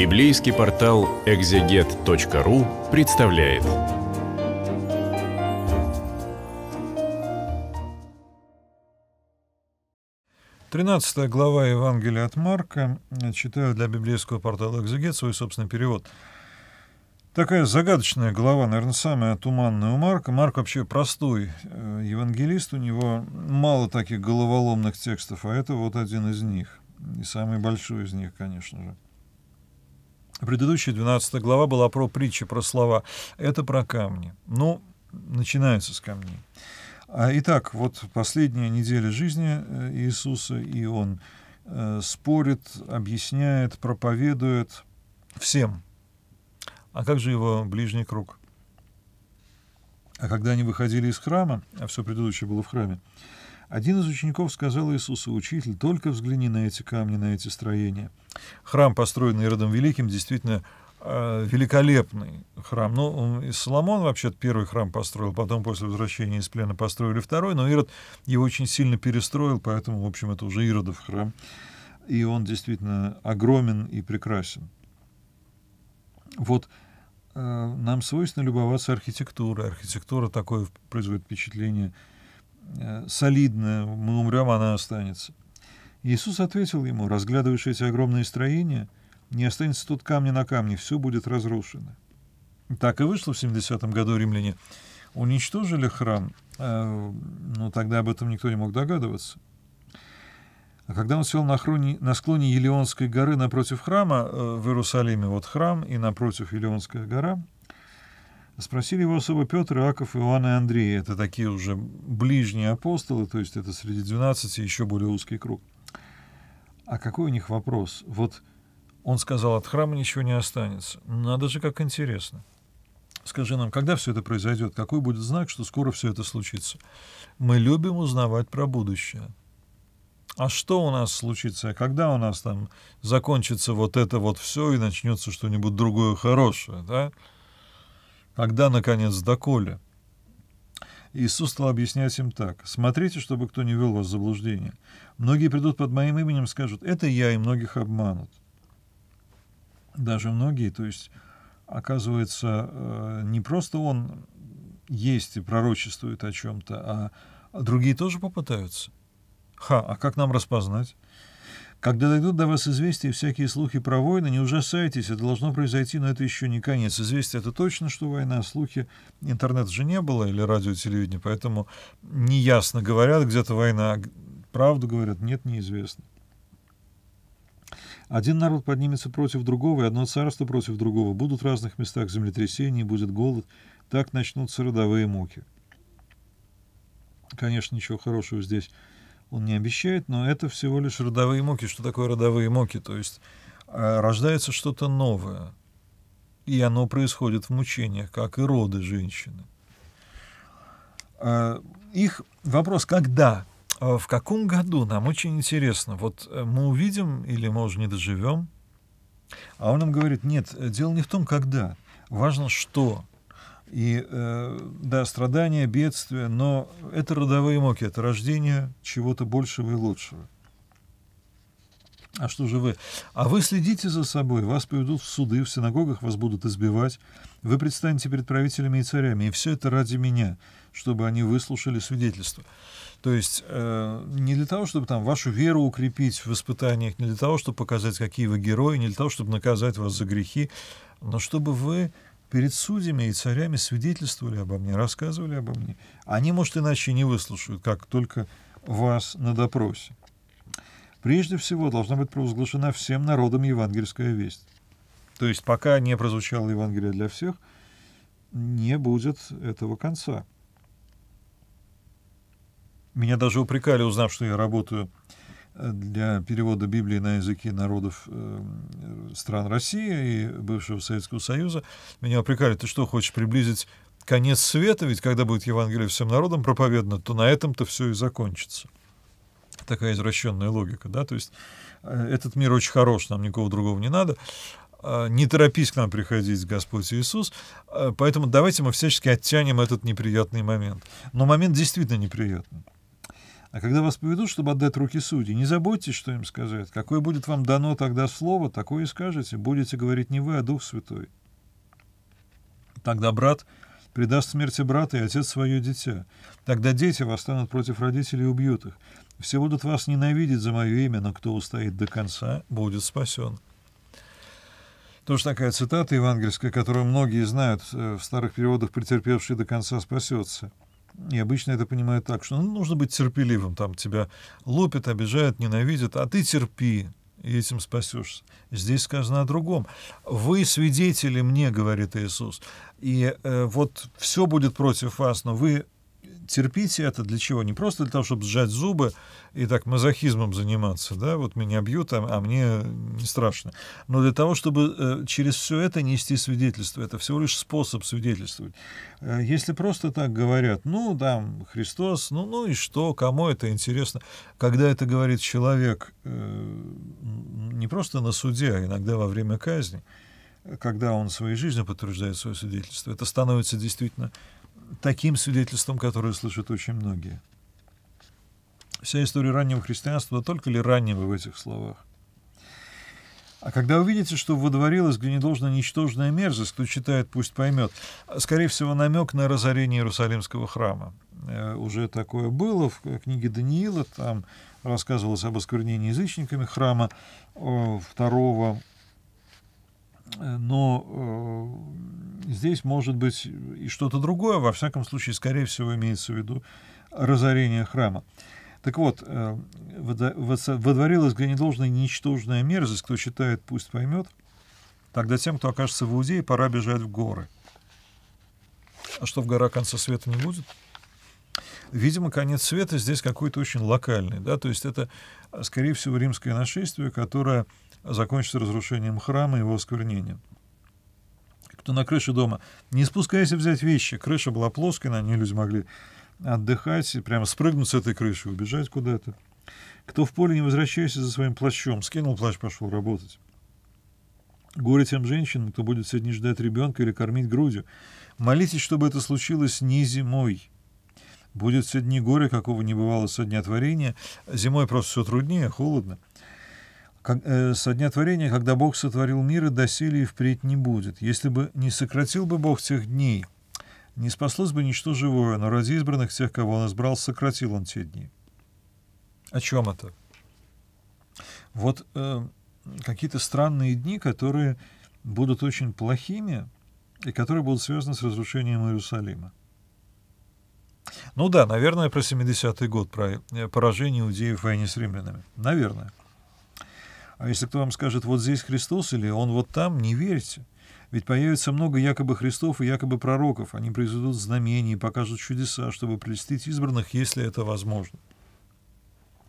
Библейский портал экзегет.ру представляет. Тринадцатая глава Евангелия от Марка. Читаю для библейского портала «Экзегет» свой собственный перевод. Такая загадочная глава, наверное, самая туманная у Марка. Марк вообще простой э, евангелист, у него мало таких головоломных текстов, а это вот один из них. И самый большой из них, конечно же. Предыдущая 12 глава была про притчи, про слова. Это про камни. Ну, начинается с камней. А Итак, вот последняя неделя жизни э, Иисуса, и он э, спорит, объясняет, проповедует всем. А как же его ближний круг? А когда они выходили из храма, а все предыдущее было в храме, один из учеников сказал Иисусу, «Учитель, только взгляни на эти камни, на эти строения». Храм, построенный Иродом Великим, действительно э, великолепный храм. Ну, Соломон вообще первый храм построил, потом после возвращения из плена построили второй, но Ирод его очень сильно перестроил, поэтому, в общем, это уже Иродов храм. И он действительно огромен и прекрасен. Вот э, нам свойственно любоваться архитектурой. Архитектура такое производит впечатление – Э, солидная, мы умрем, она останется. Иисус ответил ему, эти огромные строения, не останется тут камня на камне, все будет разрушено. Так и вышло в 70-м году римляне. Уничтожили храм, э, но тогда об этом никто не мог догадываться. А когда он сел на, хроне, на склоне Елеонской горы напротив храма э, в Иерусалиме, вот храм и напротив Елеонская гора, Спросили его особо Петр, Иаков, Иоанн и Андрей. Это такие уже ближние апостолы, то есть это среди 12 еще более узкий круг. А какой у них вопрос? Вот он сказал, от храма ничего не останется. Надо же, как интересно. Скажи нам, когда все это произойдет? Какой будет знак, что скоро все это случится? Мы любим узнавать про будущее. А что у нас случится? А когда у нас там закончится вот это вот все и начнется что-нибудь другое хорошее, да? Тогда, наконец, доколе. Иисус стал объяснять им так. «Смотрите, чтобы кто не вел вас в заблуждение. Многие придут под моим именем, скажут, это я, и многих обманут». Даже многие, то есть, оказывается, э, не просто он есть и пророчествует о чем-то, а, а другие тоже попытаются. Ха, а как нам распознать? Когда дойдут до вас известия и всякие слухи про войны, не ужасайтесь, это должно произойти, но это еще не конец. Известия — это точно, что война, а слухи интернет же не было или радио, телевидение, поэтому неясно говорят, где-то война, правду говорят, нет, неизвестно. Один народ поднимется против другого, и одно царство против другого. Будут в разных местах землетрясения, будет голод. Так начнутся родовые муки. Конечно, ничего хорошего здесь он не обещает, но это всего лишь родовые муки. Что такое родовые муки? То есть э, рождается что-то новое, и оно происходит в мучениях, как и роды женщины. Э, их вопрос, когда, э, в каком году, нам очень интересно. Вот мы увидим или, может, не доживем, а он нам говорит, нет, дело не в том, когда, важно, что – и э, да, страдания, бедствия, но это родовые моки, это рождение чего-то большего и лучшего. А что же вы? А вы следите за собой, вас поведут в суды, в синагогах вас будут избивать, вы предстанете перед правителями и царями, и все это ради меня, чтобы они выслушали свидетельство. То есть э, не для того, чтобы там вашу веру укрепить в испытаниях, не для того, чтобы показать, какие вы герои, не для того, чтобы наказать вас за грехи, но чтобы вы перед судьями и царями свидетельствовали обо мне, рассказывали обо мне. Они, может, иначе не выслушают, как только вас на допросе. Прежде всего должна быть провозглашена всем народом евангельская весть. То есть пока не прозвучало Евангелие для всех, не будет этого конца. Меня даже упрекали, узнав, что я работаю для перевода Библии на языки народов э, стран России и бывшего Советского Союза. Меня упрекали, ты что, хочешь приблизить конец света? Ведь когда будет Евангелие всем народам проповедано, то на этом-то все и закончится. Такая извращенная логика, да, то есть э, этот мир очень хорош, нам никого другого не надо, э, не торопись к нам приходить, Господь Иисус. Поэтому давайте мы всячески оттянем этот неприятный момент. Но момент действительно неприятный. А когда вас поведут, чтобы отдать руки судей, не забудьте, что им сказать. Какое будет вам дано тогда слово, такое и скажете. Будете говорить не вы, а Дух Святой. Тогда брат предаст смерти брата и отец свое дитя. Тогда дети восстанут против родителей и убьют их. Все будут вас ненавидеть за мое имя, но кто устоит до конца, будет спасен. Тоже такая цитата евангельская, которую многие знают э, в старых переводах «претерпевший до конца спасется». И обычно это понимают так, что ну, нужно быть терпеливым. Там тебя лупят, обижают, ненавидят, а ты терпи, и этим спасешься. Здесь сказано о другом. «Вы свидетели мне, — говорит Иисус, — и э, вот все будет против вас, но вы терпите это для чего? Не просто для того, чтобы сжать зубы и так мазохизмом заниматься, да, вот меня бьют, а, а мне не страшно. Но для того, чтобы э, через все это нести свидетельство. Это всего лишь способ свидетельствовать. Э, если просто так говорят, ну, там, Христос, ну, ну и что, кому это интересно? Когда это говорит человек э, не просто на суде, а иногда во время казни, когда он своей жизнью подтверждает свое свидетельство, это становится действительно таким свидетельством, которое слышат очень многие. Вся история раннего христианства, но только ли раннего в этих словах? А когда увидите, что водворилась гнедолжная ничтожная мерзость, кто читает, пусть поймет, скорее всего, намек на разорение Иерусалимского храма. Э, уже такое было в книге Даниила, там рассказывалось об осквернении язычниками храма э, второго Э, но э, здесь может быть и что-то другое, во всяком случае, скорее всего, имеется в виду разорение храма. Так вот, э, водворилась где недолжная ничтожная мерзость, кто считает, пусть поймет, тогда тем, кто окажется в Иудее, пора бежать в горы. А что, в горах конца света не будет? Видимо, конец света здесь какой-то очень локальный, да, то есть это, скорее всего, римское нашествие, которое закончится разрушением храма и его осквернением. Кто на крыше дома, не спускайся взять вещи. Крыша была плоская, на ней люди могли отдыхать и прямо спрыгнуть с этой крыши, убежать куда-то. Кто в поле, не возвращайся за своим плащом. Скинул плащ, пошел работать. Горе тем женщинам, кто будет сегодня ждать ребенка или кормить грудью. Молитесь, чтобы это случилось не зимой. Будет сегодня горе, какого не бывало со дня творения. Зимой просто все труднее, холодно как, э, со дня творения, когда Бог сотворил мир, и доселе и впредь не будет. Если бы не сократил бы Бог тех дней, не спаслось бы ничто живое, но ради избранных тех, кого Он избрал, сократил Он те дни. О чем это? Вот э, какие-то странные дни, которые будут очень плохими и которые будут связаны с разрушением Иерусалима. Ну да, наверное, про 70-й год, про э, поражение иудеев в войне с римлянами. Наверное. А если кто вам скажет, вот здесь Христос или он вот там, не верьте. Ведь появится много якобы Христов и якобы пророков. Они произведут знамения и покажут чудеса, чтобы прелестить избранных, если это возможно.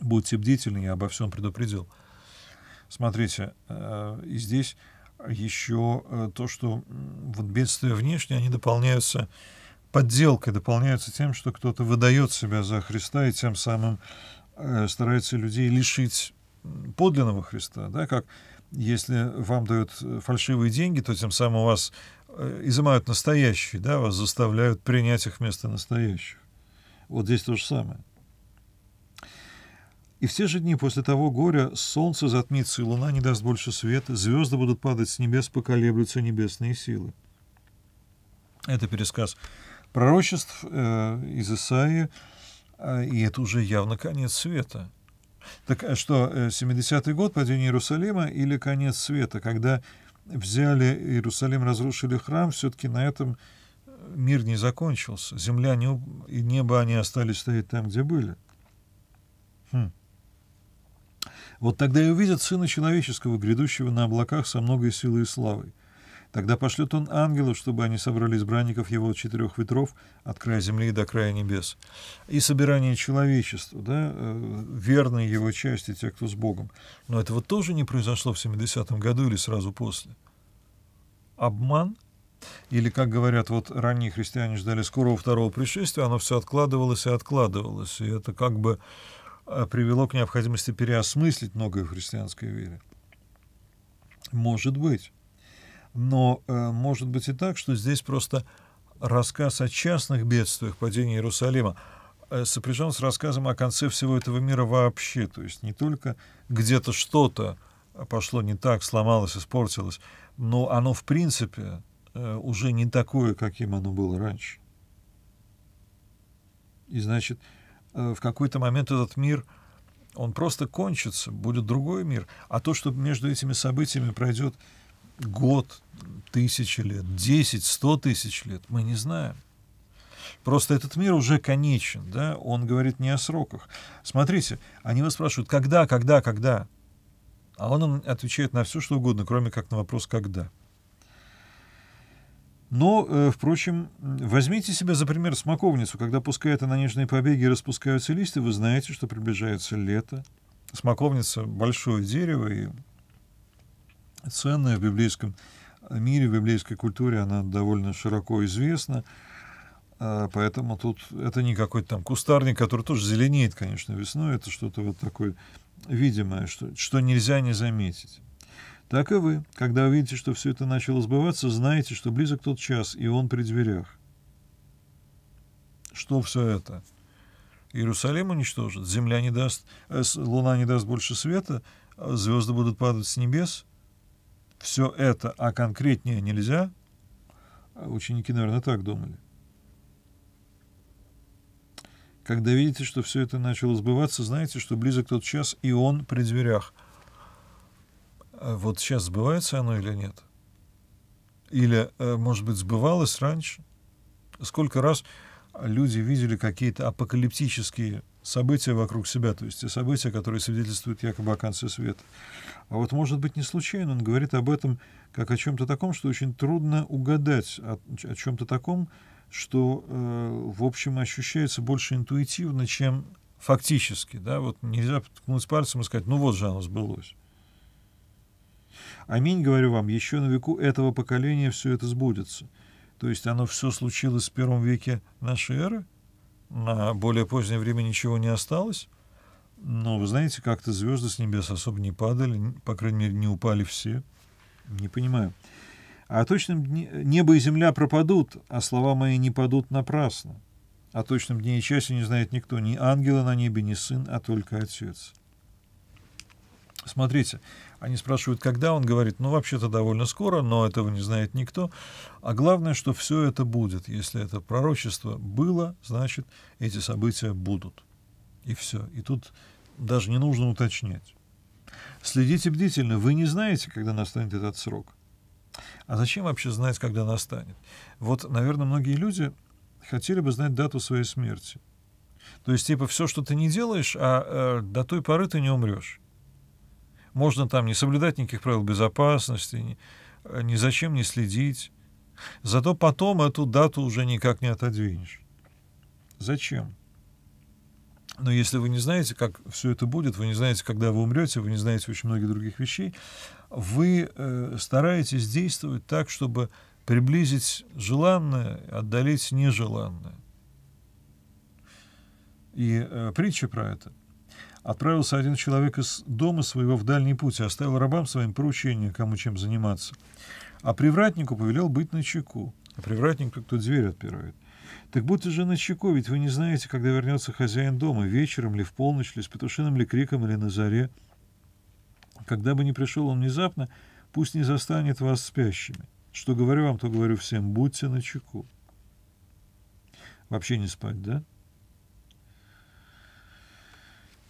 Будьте бдительны, я обо всем предупредил. Смотрите, э, и здесь еще э, то, что вот бедствия внешне, они дополняются подделкой, дополняются тем, что кто-то выдает себя за Христа и тем самым э, старается людей лишить подлинного Христа, да, как если вам дают э, фальшивые деньги, то тем самым у вас э, изымают настоящие, да, вас заставляют принять их вместо настоящих. Вот здесь то же самое. И все же дни после того горя солнце затмится, и луна не даст больше света, звезды будут падать с небес, поколеблются небесные силы. Это пересказ пророчеств э, из Исаии, э, и это уже явно конец света. Так а что, 70-й э, год, падение Иерусалима или конец света, когда взяли Иерусалим, разрушили храм, все-таки на этом э, мир не закончился. Земля не, и небо, они остались стоять там, где были. Хм. Вот тогда и увидят Сына Человеческого, грядущего на облаках со многой силой и славой. Тогда пошлет он ангелов, чтобы они собрали избранников его четырех ветров, от края земли до края небес. И собирание человечества, да, э, верной его части, те, кто с Богом. Но этого тоже не произошло в 70-м году или сразу после. Обман? Или, как говорят, вот ранние христиане ждали скорого второго пришествия, оно все откладывалось и откладывалось. И это как бы э, привело к необходимости переосмыслить многое в христианской вере. Может быть но э, может быть и так, что здесь просто рассказ о частных бедствиях падения Иерусалима э, сопряжен с рассказом о конце всего этого мира вообще. То есть не только где-то что-то пошло не так, сломалось, испортилось, но оно в принципе э, уже не такое, каким оно было раньше. И значит, э, в какой-то момент этот мир он просто кончится, будет другой мир. А то, что между этими событиями пройдет год, тысячи лет, 10, 100 тысяч лет, мы не знаем. Просто этот мир уже конечен, да, он говорит не о сроках. Смотрите, они вас спрашивают, когда, когда, когда? А он отвечает на все, что угодно, кроме как на вопрос «когда?». Но, э, впрочем, возьмите себя за пример смоковницу. Когда пускают она нежные побеги и распускаются листья, вы знаете, что приближается лето. Смоковница — большое дерево, и ценная в библейском мире, в библейской культуре, она довольно широко известна. А, поэтому тут это не какой-то там кустарник, который тоже зеленеет, конечно, весной. Это что-то вот такое видимое, что, что нельзя не заметить. Так и вы, когда увидите, что все это начало сбываться, знаете, что близок тот час, и он при дверях. Что все это? Иерусалим уничтожит, земля не даст, э, луна не даст больше света, а звезды будут падать с небес — все это, а конкретнее нельзя, а ученики, наверное, так думали. Когда видите, что все это начало сбываться, знаете, что близок тот час, и он при дверях. А вот сейчас сбывается оно или нет? Или, э, может быть, сбывалось раньше? Сколько раз люди видели какие-то апокалиптические события вокруг себя, то есть те события, которые свидетельствуют якобы о конце света. А вот, может быть, не случайно он говорит об этом как о чем-то таком, что очень трудно угадать, о, о чем-то таком, что, э, в общем, ощущается больше интуитивно, чем фактически. Да? Вот нельзя ткнуть пальцем и сказать, ну вот же оно сбылось. Аминь, говорю вам, еще на веку этого поколения все это сбудется. То есть оно все случилось в первом веке нашей эры – на более позднее время ничего не осталось. Но, вы знаете, как-то звезды с небес особо не падали, по крайней мере, не упали все. Не понимаю. А о точном дне небо и земля пропадут, а слова мои не падут напрасно. О точном дне и часе не знает никто, ни ангела на небе, ни сын, а только отец. Смотрите, они спрашивают, когда он говорит, ну, вообще-то довольно скоро, но этого не знает никто. А главное, что все это будет. Если это пророчество было, значит, эти события будут. И все. И тут даже не нужно уточнять. Следите бдительно. Вы не знаете, когда настанет этот срок. А зачем вообще знать, когда настанет? Вот, наверное, многие люди хотели бы знать дату своей смерти. То есть, типа, все, что ты не делаешь, а э, до той поры ты не умрешь. Можно там не соблюдать никаких правил безопасности, ни, э, ни зачем не следить. Зато потом эту дату уже никак не отодвинешь. Зачем? Но если вы не знаете, как все это будет, вы не знаете, когда вы умрете, вы не знаете очень многих других вещей, вы э, стараетесь действовать так, чтобы приблизить желанное, отдалить нежеланное. И э, притча про это – отправился один человек из дома своего в дальний путь и оставил рабам своим поручение, кому чем заниматься. А привратнику повелел быть на чеку. А привратник как-то дверь отпирает. Так будьте же на чеку, ведь вы не знаете, когда вернется хозяин дома, вечером ли, в полночь ли, с петушиным ли криком или на заре. Когда бы ни пришел он внезапно, пусть не застанет вас спящими. Что говорю вам, то говорю всем, будьте на чеку. Вообще не спать, да?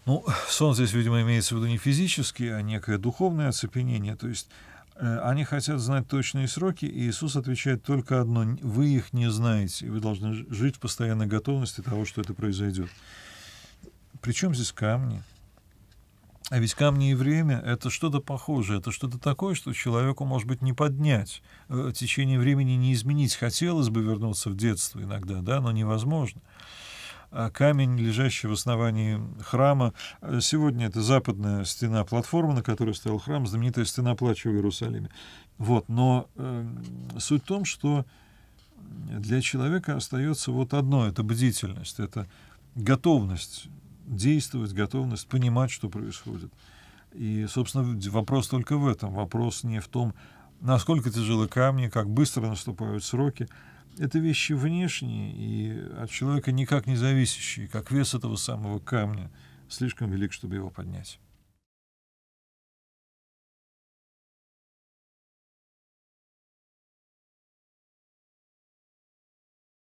Ну, сон здесь, видимо, имеется в виду не физический, а некое духовное оцепенение. То есть э, они хотят знать точные сроки, и Иисус отвечает только одно — вы их не знаете, и вы должны жить в постоянной готовности того, что это произойдет. Причем здесь камни? А ведь камни и время — это что-то похожее, это что-то такое, что человеку, может быть, не поднять, в э, течение времени не изменить. Хотелось бы вернуться в детство иногда, да, но невозможно. А камень, лежащий в основании храма. Э, сегодня это западная стена платформы, на которой стоял храм, знаменитая стена плача в Иерусалиме. Вот, но э, суть в том, что для человека остается вот одно — это бдительность, это готовность действовать, готовность понимать, что происходит. И, собственно, вопрос только в этом. Вопрос не в том, насколько тяжелы камни, как быстро наступают сроки, это вещи внешние и от человека никак не зависящие, как вес этого самого камня слишком велик, чтобы его поднять.